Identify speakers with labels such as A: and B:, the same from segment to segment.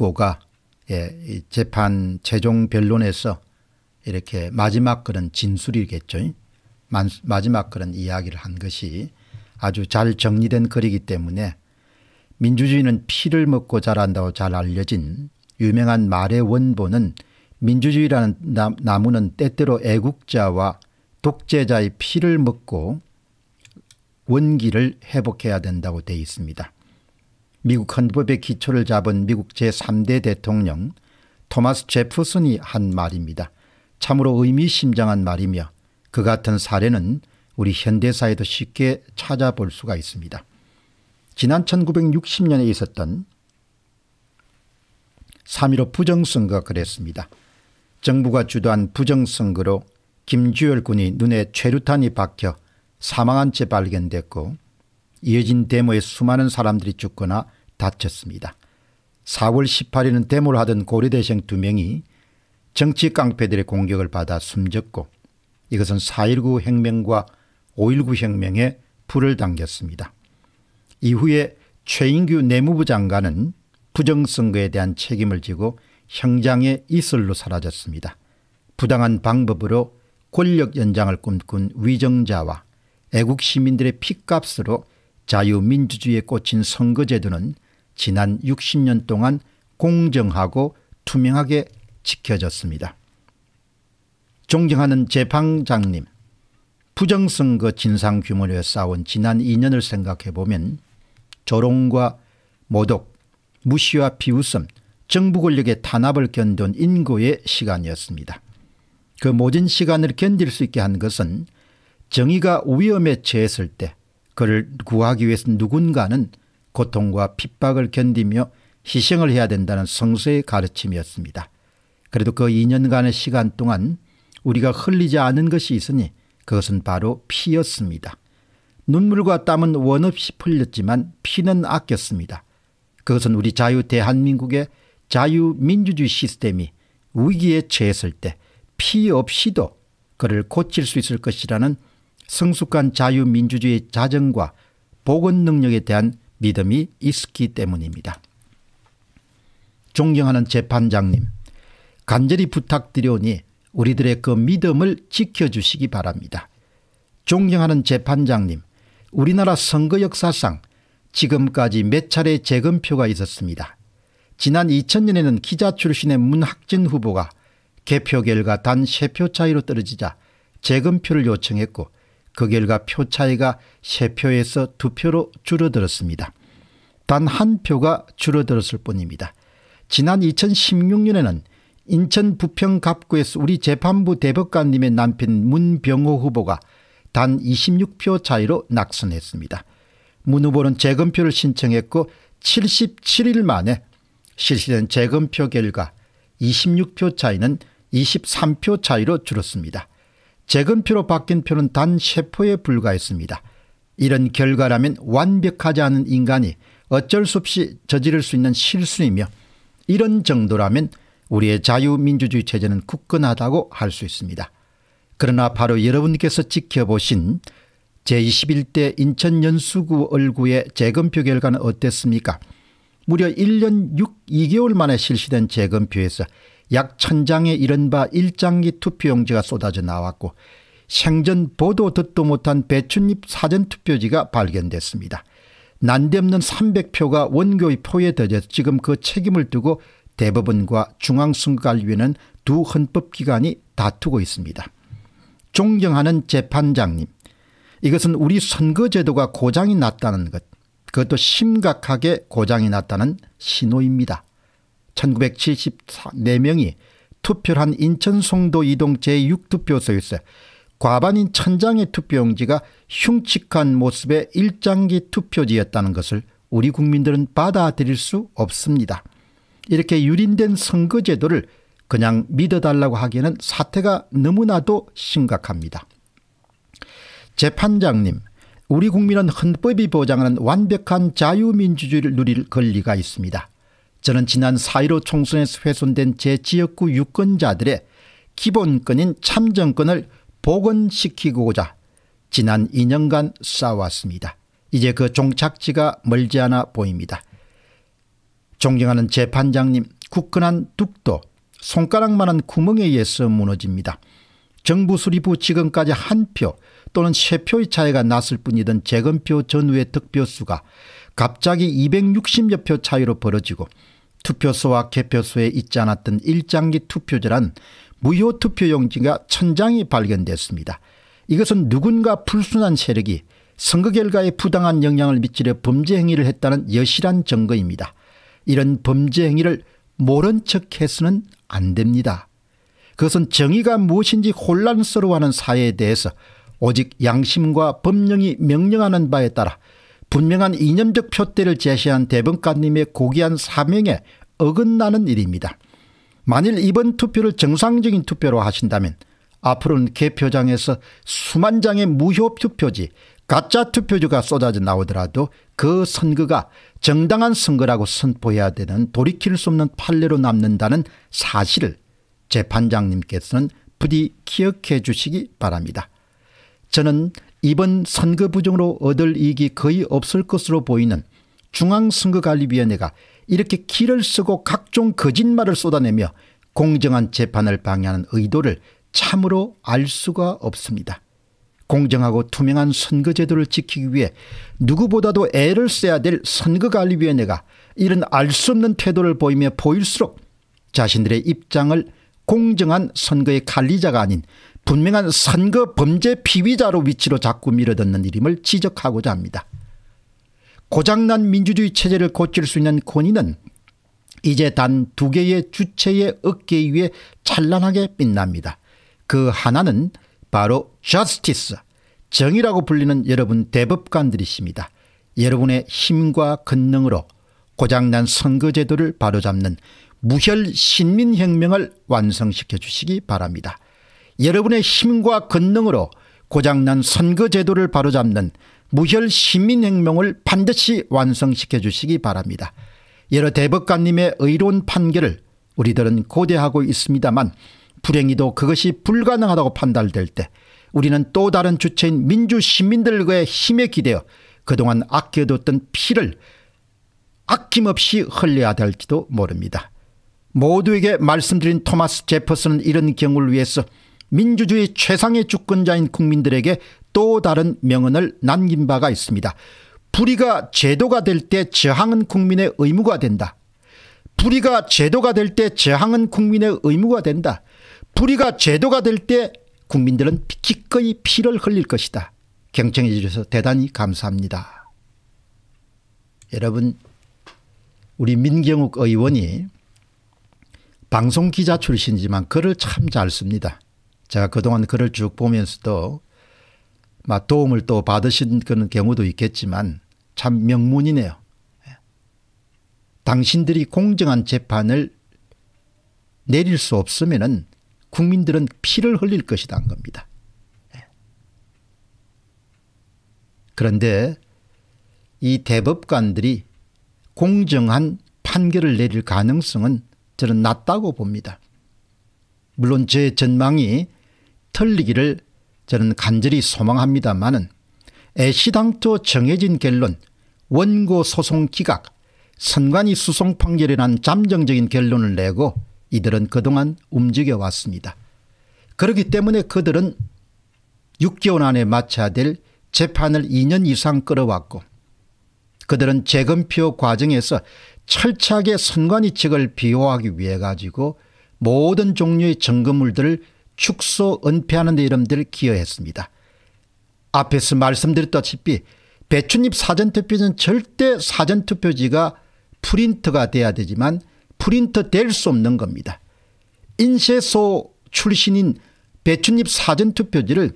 A: 고가 예, 재판 최종 변론에서 이렇게 마지막 그런 진술이겠죠. 마지막 그런 이야기를 한 것이 아주 잘 정리된 글이기 때문에 민주주의는 피를 먹고 자란다고 잘 알려진 유명한 말의 원본은 민주주의라는 나무는 때때로 애국자와 독재자의 피를 먹고 원기를 회복해야 된다고 되어 있습니다. 미국 헌법의 기초를 잡은 미국 제3대 대통령 토마스 제프슨이 한 말입니다. 참으로 의미심장한 말이며 그 같은 사례는 우리 현대사에도 쉽게 찾아볼 수가 있습니다. 지난 1960년에 있었던 3.15 부정선거 그랬습니다. 정부가 주도한 부정선거로 김주열 군이 눈에 최루탄이 박혀 사망한 채 발견됐고 이어진 데모에 수많은 사람들이 죽거나 다쳤습니다. 4월 18일은 데모를 하던 고려대생 두 명이 정치 깡패들의 공격을 받아 숨졌고 이것은 4.19 혁명과 5.19 혁명에 불을 당겼습니다. 이후에 최인규 내무부 장관은 부정선거에 대한 책임을 지고 형장의 이슬로 사라졌습니다. 부당한 방법으로 권력 연장을 꿈꾼 위정자와 애국 시민들의 핏값으로 자유민주주의에 꽂힌 선거제도는 지난 60년 동안 공정하고 투명하게 지켜졌습니다. 존경하는 재판장님, 부정선거 진상 규모를 쌓아온 지난 2년을 생각해보면 조롱과 모독, 무시와 비웃음, 정부 권력의 탄압을 견뎌 인고의 시간이었습니다. 그 모진 시간을 견딜 수 있게 한 것은 정의가 위험에 처했을 때 그를 구하기 위해서 누군가는 고통과 핍박을 견디며 희생을 해야 된다는 성서의 가르침이었습니다. 그래도 그 2년간의 시간 동안 우리가 흘리지 않은 것이 있으니 그것은 바로 피였습니다. 눈물과 땀은 원없이 풀렸지만 피는 아꼈습니다. 그것은 우리 자유 대한민국의 자유민주주의 시스템이 위기에 처했을 때 피 없이도 그를 고칠 수 있을 것이라는 성숙한 자유민주주의 자정과 복원 능력에 대한 믿음이 있기 때문입니다. 존경하는 재판장님 간절히 부탁드려오니 우리들의 그 믿음을 지켜주시기 바랍니다. 존경하는 재판장님 우리나라 선거 역사상 지금까지 몇 차례 재검표가 있었습니다. 지난 2000년에는 기자 출신의 문학진 후보가 개표 결과 단 3표 차이로 떨어지자 재검표를 요청했고 그 결과 표 차이가 3표에서 2표로 줄어들었습니다. 단 한 표가 줄어들었을 뿐입니다. 지난 2016년에는 인천 부평 갑구에서 우리 재판부 대법관님의 남편 문병호 후보가 단 26표 차이로 낙선했습니다. 문 후보는 재검표를 신청했고 77일 만에 실시된 재검표 결과 26표 차이는 23표 차이로 줄었습니다. 재건표로 바뀐 표는 단 세포에 불과했습니다. 이런 결과라면 완벽하지 않은 인간이 어쩔 수 없이 저지를 수 있는 실수이며 이런 정도라면 우리의 자유민주주의 체제는 굳건하다고 할 수 있습니다. 그러나 바로 여러분께서 지켜보신 제21대 인천 연수구 얼구의 재검표 결과는 어땠습니까? 무려 1년 6, 2개월 만에 실시된 재검표에서 약 천장에 이른바 일장기 투표용지가 쏟아져 나왔고 생전 보도 듣도 못한 배춧잎 사전투표지가 발견됐습니다. 난데없는 300표가 원교의 표에 더져 지금 그 책임을 두고 대법원과 중앙선거관리위는 두 헌법기관이 다투고 있습니다. 존경하는 재판장님 이것은 우리 선거제도가 고장이 났다는 것 그것도 심각하게 고장이 났다는 신호입니다. 1974명이 투표를 한 인천 송도 이동 제6투표소에서 과반인 천장의 투표용지가 흉측한 모습의 일장기 투표지였다는 것을 우리 국민들은 받아들일 수 없습니다. 이렇게 유린된 선거제도를 그냥 믿어달라고 하기에는 사태가 너무나도 심각합니다. 재판장님 우리 국민은 헌법이 보장하는 완벽한 자유민주주의를 누릴 권리가 있습니다. 저는 지난 4.15 총선에서 훼손된 제 지역구 유권자들의 기본권인 참정권을 복원시키고자 지난 2년간 싸왔습니다. 이제 그 종착지가 멀지 않아 보입니다. 존경하는 재판장님 굳건한 뚝도 손가락만한 구멍에 의해서 무너집니다. 정부 수립 부 지금까지 한 표 또는 세 표의 차이가 났을 뿐이던 재검표 전후의 득표수가 갑자기 260여 표 차이로 벌어지고 투표소와 개표소에 있지 않았던 일장기 투표지란 무효 투표용지가 천장이 발견됐습니다. 이것은 누군가 불순한 세력이 선거 결과에 부당한 영향을 미치려 범죄 행위를 했다는 여실한 증거입니다. 이런 범죄 행위를 모른 척 해서는 안 됩니다. 그것은 정의가 무엇인지 혼란스러워하는 사회에 대해서 오직 양심과 법령이 명령하는 바에 따라 분명한 이념적 표대를 제시한 대법관님의 고귀한 사명에 어긋나는 일입니다. 만일 이번 투표를 정상적인 투표로 하신다면 앞으로는 개표장에서 수만 장의 무효 투표지 가짜 투표지가 쏟아져 나오더라도 그 선거가 정당한 선거라고 선포해야 되는 돌이킬 수 없는 판례로 남는다는 사실을 재판장님께서는 부디 기억해 주시기 바랍니다. 저는 이번 선거 부정으로 얻을 이익이 거의 없을 것으로 보이는 중앙선거관리위원회가 이렇게 길을 쓰고 각종 거짓말을 쏟아내며 공정한 재판을 방해하는 의도를 참으로 알 수가 없습니다. 공정하고 투명한 선거제도를 지키기 위해 누구보다도 애를 써야 될 선거관리위원회가 이런 알 수 없는 태도를 보이며 보일수록 자신들의 입장을 공정한 선거의 관리자가 아닌 분명한 선거 범죄 피의자로 위치로 자꾸 밀어넣는 일임을 지적하고자 합니다. 고장난 민주주의 체제를 고칠 수 있는 권위는 이제 단 두 개의 주체의 어깨 위에 찬란하게 빛납니다. 그 하나는 바로 저스티스 정의라고 불리는 여러분 대법관들이십니다. 여러분의 힘과 권능으로 고장난 선거제도를 바로잡는 무혈 신민혁명을 완성시켜 주시기 바랍니다. 여러분의 힘과 권능으로 고장난 선거제도를 바로잡는 무혈 시민혁명을 반드시 완성시켜 주시기 바랍니다. 여러 대법관님의 의로 판결을 우리들은 고대하고 있습니다만 불행히도 그것이 불가능하다고 판단될 때 우리는 또 다른 주체인 민주시민들과의 힘에 기대어 그동안 아껴뒀던 피를 아낌없이 흘려야 될지도 모릅니다. 모두에게 말씀드린 토마스 제퍼슨은 이런 경우를 위해서 민주주의 최상의 주권자인 국민들에게 또 다른 명언을 남긴 바가 있습니다. 불의가 제도가 될 때 저항은 국민의 의무가 된다. 불의가 제도가 될 때 저항은 국민의 의무가 된다. 불의가 제도가 될 때 국민들은 기꺼이 피를 흘릴 것이다. 경청해 주셔서 대단히 감사합니다. 여러분 우리 민경욱 의원이 방송기자 출신이지만 글을 참 잘 씁니다. 제가 그동안 글을 쭉 보면서도 도움을 또 받으신 그런 경우도 있겠지만 참 명문이네요. 예. 당신들이 공정한 재판을 내릴 수 없으면 국민들은 피를 흘릴 것이다 한 겁니다. 예. 그런데 이 대법관들이 공정한 판결을 내릴 가능성은 저는 낮다고 봅니다. 물론 제 전망이 틀리기를 저는 간절히 소망합니다마는 애시당초 정해진 결론 원고 소송 기각 선관위 수송 판결이란 잠정적인 결론을 내고 이들은 그동안 움직여왔습니다. 그렇기 때문에 그들은 6개월 안에 마쳐야 될 재판을 2년 이상 끌어왔고 그들은 재검표 과정에서 철저하게 선관위 측을 비호하기 위해 가지고 모든 종류의 증거물들을 축소 은폐하는 데 이름들 기여했습니다. 앞에서 말씀드렸다시피 배추잎 사전투표는 절대 사전투표지가 프린트가 돼야 되지만 프린트 될 수 없는 겁니다. 인쇄소 출신인 배추잎 사전투표지를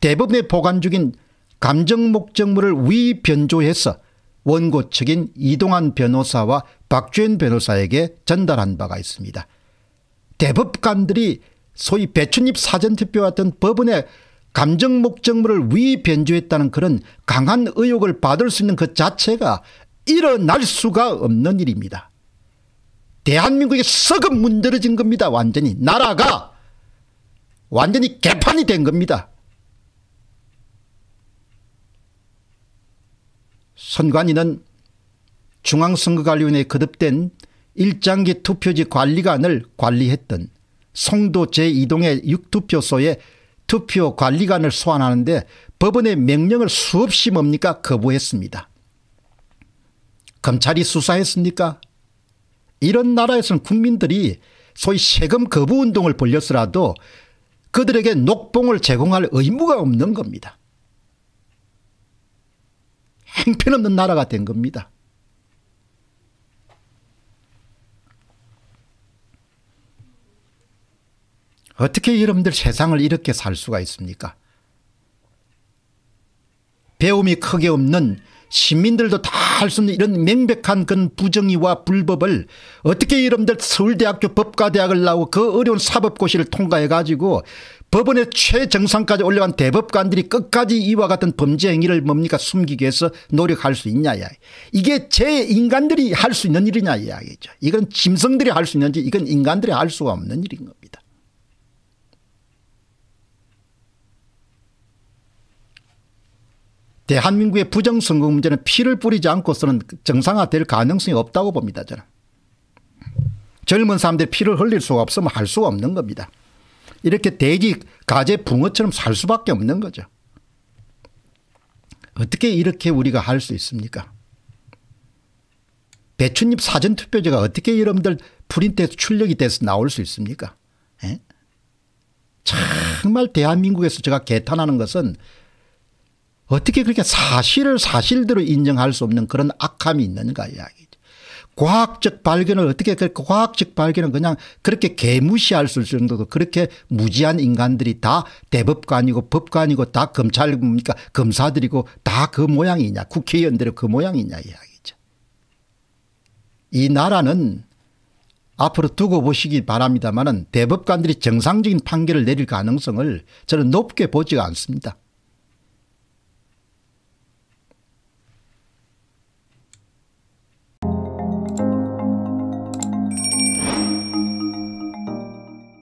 A: 대법원에 보관 중인 감정목적물을 위변조해서 원고 측인 이동환 변호사와 박주현 변호사에게 전달한 바가 있습니다. 대법관들이 소위 배춧잎 사전투표 같은 법원의 감정 목적물을 위변조했다는 그런 강한 의혹을 받을 수 있는 그 자체가 일어날 수가 없는 일입니다. 대한민국이 썩은 문드러진 겁니다. 완전히 나라가 완전히 개판이 된 겁니다. 선관위는 중앙선거관리위원회에 거듭된 일장기 투표지 관리관을 관리했던 송도 제2동의 6투표소에 투표 관리관을 소환하는데 법원의 명령을 수없이 뭡니까 거부했습니다. 검찰이 수사했습니까? 이런 나라에서는 국민들이 소위 세금 거부 운동을 벌렸으라도 그들에게 녹봉을 제공할 의무가 없는 겁니다. 행편없는 나라가 된 겁니다. 어떻게 여러분들 세상을 이렇게 살 수가 있습니까? 배움이 크게 없는 시민들도 다 할 수있는 이런 명백한 그런 부정의와 불법을 어떻게 여러분들 서울대학교 법과대학을 나오고 그 어려운 사법고시를 통과해 가지고 법원의 최정상까지 올려간 대법관들이 끝까지 이와 같은 범죄 행위를 뭡니까 숨기기 위해서 노력할 수 있냐 야 이게 제 인간들이 할 수 있는 일이냐 이야기죠 이건 짐승들이 할 수 있는지 이건 인간들이 할 수가 없는 일인 겁니다 대한민국의 부정선거 문제는 피를 뿌리지 않고서는 정상화될 가능성이 없다고 봅니다. 저는. 젊은 사람들이 피를 흘릴 수가 없으면 할 수가 없는 겁니다. 이렇게 돼지 가재 붕어처럼 살 수밖에 없는 거죠. 어떻게 이렇게 우리가 할 수 있습니까? 배추잎 사전투표제가 어떻게 여러분들 프린트에서 출력이 돼서 나올 수 있습니까? 에? 예? 정말 대한민국에서 제가 개탄하는 것은 어떻게 그렇게 사실을 사실대로 인정할 수 없는 그런 악함이 있는가 이야기죠. 과학적 발견을 어떻게 그렇게 과학적 발견은 그냥 그렇게 개무시할 수 있을 정도로 그렇게 무지한 인간들이 다 대법관이고 법관이고 다 검찰입니까 검사들이고 다 그 모양이냐 국회의원들이 그 모양이냐 이야기죠. 이 나라는 앞으로 두고 보시기 바랍니다마 대법관들이 정상적인 판결을 내릴 가능성을 저는 높게 보지 않습니다.